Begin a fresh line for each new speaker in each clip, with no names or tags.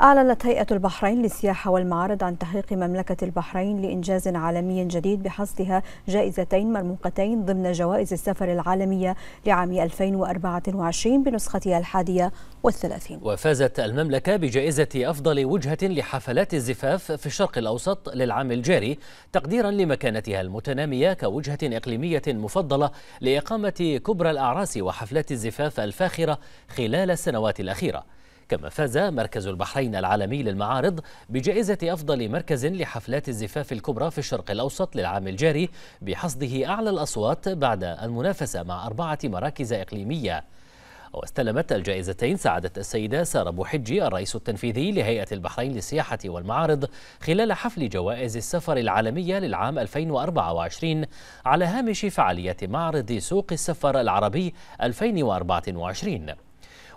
أعلنت هيئة البحرين للسياحة والمعارض عن تحقيق مملكة البحرين لإنجاز عالمي جديد بحصدها جائزتين مرموقتين ضمن جوائز السفر العالمية لعام 2024 بنسختها الحادية والثلاثين
وفازت المملكة بجائزة أفضل وجهة لحفلات الزفاف في الشرق الأوسط للعام الجاري تقديرا لمكانتها المتنامية كوجهة إقليمية مفضلة لإقامة كبرى الأعراس وحفلات الزفاف الفاخرة خلال السنوات الأخيرة كما فاز مركز البحرين العالمي للمعارض بجائزة أفضل مركز لحفلات الزفاف الكبرى في الشرق الأوسط للعام الجاري بحصده أعلى الأصوات بعد المنافسة مع أربعة مراكز إقليمية واستلمت الجائزتين سعادة السيدة سارة بوحجي الرئيس التنفيذي لهيئة البحرين للسياحة والمعارض خلال حفل جوائز السفر العالمية للعام 2024 على هامش فعالية معرض سوق السفر العربي 2024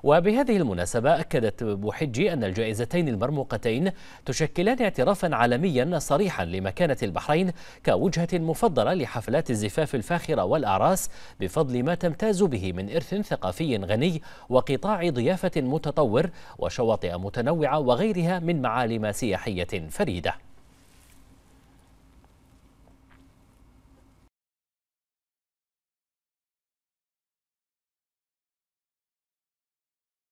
وبهذه المناسبة أكدت بوحجي أن الجائزتين المرموقتين تشكلان اعترافا عالميا صريحا لمكانة البحرين كوجهة مفضلة لحفلات الزفاف الفاخرة والأعراس بفضل ما تمتاز به من إرث ثقافي غني وقطاع ضيافة متطور وشواطئ متنوعة وغيرها من معالم سياحية فريدة